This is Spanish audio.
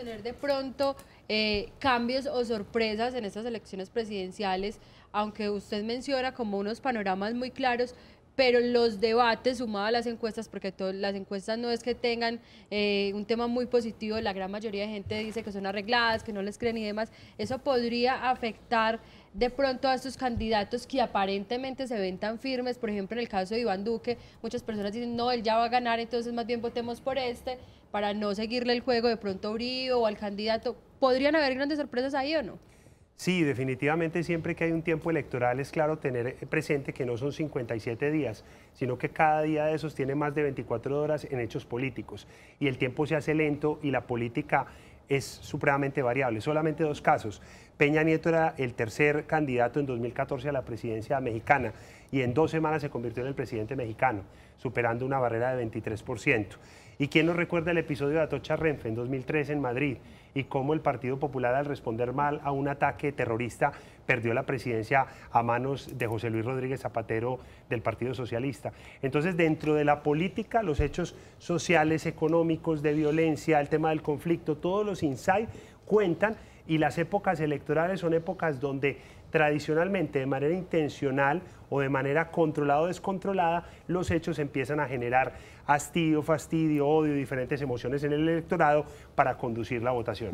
tener de pronto eh, cambios o sorpresas en estas elecciones presidenciales, aunque usted menciona como unos panoramas muy claros, pero los debates sumados a las encuestas, porque las encuestas no es que tengan eh, un tema muy positivo, la gran mayoría de gente dice que son arregladas, que no les creen y demás, eso podría afectar de pronto a estos candidatos que aparentemente se ven tan firmes, por ejemplo en el caso de Iván Duque, muchas personas dicen, no, él ya va a ganar, entonces más bien votemos por este, para no seguirle el juego de pronto a Uribe o al candidato, ¿podrían haber grandes sorpresas ahí o no? Sí, definitivamente siempre que hay un tiempo electoral es claro tener eh, presente que no son 57 días, sino que cada día de esos tiene más de 24 horas en hechos políticos y el tiempo se hace lento y la política es supremamente variable. Solamente dos casos. Peña Nieto era el tercer candidato en 2014 a la presidencia mexicana y en dos semanas se convirtió en el presidente mexicano, superando una barrera de 23%. ¿Y quién nos recuerda el episodio de Atocha Renfe en 2003 en Madrid y cómo el Partido Popular al responder mal a un ataque terrorista perdió la presidencia a manos de José Luis Rodríguez Zapatero del Partido Socialista? Entonces, dentro de la política, los hechos sociales, económicos, de violencia, el tema del conflicto, todos los insights cuentan y las épocas electorales son épocas donde tradicionalmente de manera intencional o de manera controlada o descontrolada, los hechos empiezan a generar hastío, fastidio, odio, diferentes emociones en el electorado para conducir la votación.